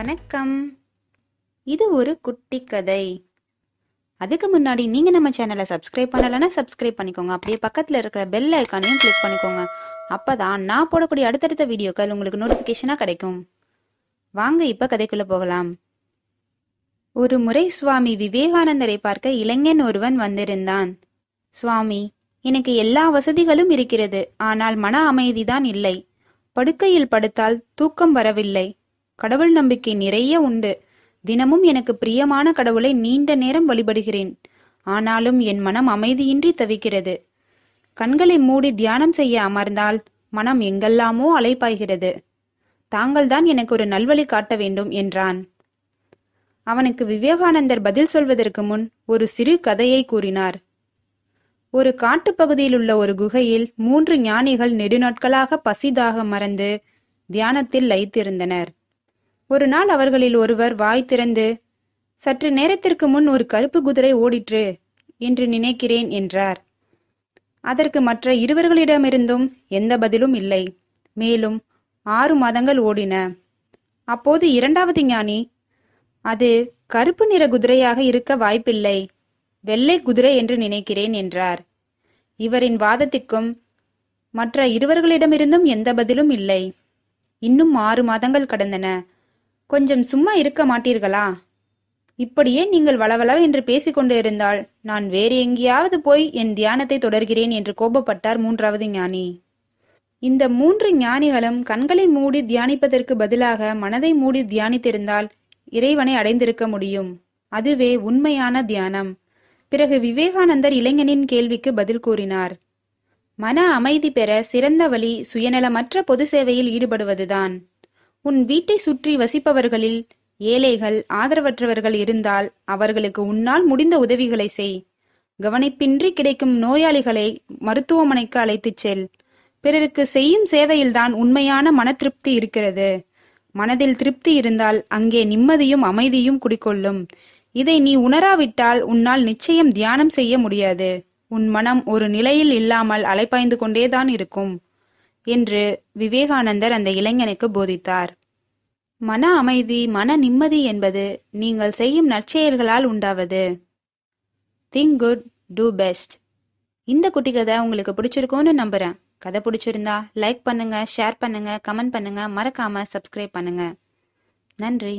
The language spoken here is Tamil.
வணக்கம் இது ஒரு குட்டி கதை அதுக்கு முன்னாடி நீங்கள் நம்ம சேனலை சப்ஸ்கிரைப் பண்ணலைன்னா சப்ஸ்கிரைப் பண்ணிக்கோங்க அப்படியே பக்கத்தில் இருக்கிற பெல் ஐக்கானையும் கிளிக் பண்ணிக்கோங்க அப்போ தான் நான் போடக்கூடிய அடுத்தடுத்த வீடியோக்கள் உங்களுக்கு நோட்டிஃபிகேஷனாக கிடைக்கும் வாங்க இப்போ கதைக்குள்ளே போகலாம் ஒரு முறை சுவாமி விவேகானந்தரை பார்க்க இளைஞன் ஒருவன் வந்திருந்தான் சுவாமி எனக்கு எல்லா வசதிகளும் இருக்கிறது ஆனால் மன அமைதிதான் இல்லை படுக்கையில் படுத்தால் தூக்கம் வரவில்லை கடவுள் நம்பிக்கை நிறைய உண்டு தினமும் எனக்கு பிரியமான கடவுளை நீண்ட நேரம் வழிபடுகிறேன் ஆனாலும் என் மனம் அமைதியின்றி தவிக்கிறது கண்களை மூடி தியானம் செய்ய அமர்ந்தால் மனம் எங்கெல்லாமோ அலைப்பாய்கிறது தாங்கள்தான் எனக்கு ஒரு நல்வழி காட்ட வேண்டும் என்றான் அவனுக்கு விவேகானந்தர் பதில் சொல்வதற்கு முன் ஒரு சிறு கதையை கூறினார் ஒரு காட்டுப்பகுதியில் உள்ள ஒரு குகையில் மூன்று ஞானிகள் நெடுநாட்களாக பசிதாக மறந்து தியானத்தில் லயித்திருந்தனர் ஒரு நாள் அவர்களில் ஒருவர் வாய் திறந்து சற்று நேரத்திற்கு முன் ஒரு கருப்பு குதிரை ஓடிற்று என்று நினைக்கிறேன் என்றார் அதற்கு மற்ற இருவர்களிடமிருந்தும் எந்த பதிலும் இல்லை மேலும் ஆறு மாதங்கள் ஓடின அப்போது இரண்டாவது ஞானி அது கருப்பு நிற குதிரையாக இருக்க வாய்ப்பில்லை வெள்ளை குதிரை என்று நினைக்கிறேன் என்றார் இவரின் வாதத்திற்கும் மற்ற இருவர்களிடமிருந்தும் எந்த பதிலும் இல்லை இன்னும் ஆறு மாதங்கள் கடந்தன கொஞ்சம் சும்மா இருக்க மாட்டீர்களா இப்படியே நீங்கள் வளவளவென்று என்று பேசிக்கொண்டு இருந்தால் நான் வேறு எங்கேயாவது போய் என் தியானத்தை தொடர்கிறேன் என்று கோபப்பட்டார் மூன்றாவது ஞானி இந்த மூன்று ஞானிகளும் கண்களை மூடி தியானிப்பதற்கு பதிலாக மனதை மூடி தியானித்திருந்தால் இறைவனை அடைந்திருக்க முடியும் அதுவே உண்மையான தியானம் பிறகு விவேகானந்தர் இளைஞனின் கேள்விக்கு பதில் கூறினார் மன அமைதி பெற சிறந்த வழி சுயநலமற்ற பொது சேவையில் ஈடுபடுவதுதான் உன் வீட்டை சுற்றி வசிப்பவர்களில் ஏழைகள் ஆதரவற்றவர்கள் இருந்தால் அவர்களுக்கு உன்னால் முடிந்த உதவிகளை செய் கவனிப்பின்றி கிடைக்கும் நோயாளிகளை மருத்துவமனைக்கு அழைத்துச் செல் பிறருக்கு செய்யும் சேவையில்தான் உண்மையான மன திருப்தி இருக்கிறது மனதில் திருப்தி இருந்தால் அங்கே நிம்மதியும் அமைதியும் குடிக்கொள்ளும் இதை நீ உணராவிட்டால் உன்னால் நிச்சயம் தியானம் செய்ய முடியாது உன் மனம் ஒரு நிலையில் இல்லாமல் அலைப்பாய்ந்து கொண்டேதான் இருக்கும் என்று விவேகானந்தர் அந்த இளைஞனுக்கு போதித்தார் மன அமைதி மன நிம்மதி என்பது நீங்கள் செய்யும் நற்செயல்களால் உண்டாவது திங்க் குட் டூ பெஸ்ட் இந்த குட்டி கதை உங்களுக்கு பிடிச்சிருக்கும்னு நம்புறேன் கதை பிடிச்சிருந்தா லைக் பண்ணுங்க ஷேர் பண்ணுங்க கமெண்ட் பண்ணுங்க மறக்காம சப்ஸ்கிரைப் பண்ணுங்க நன்றி